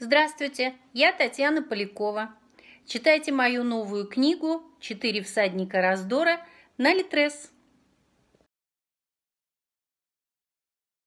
Здравствуйте, я Татьяна Полякова. Читайте мою новую книгу «Четыре всадника раздора» на Литрес.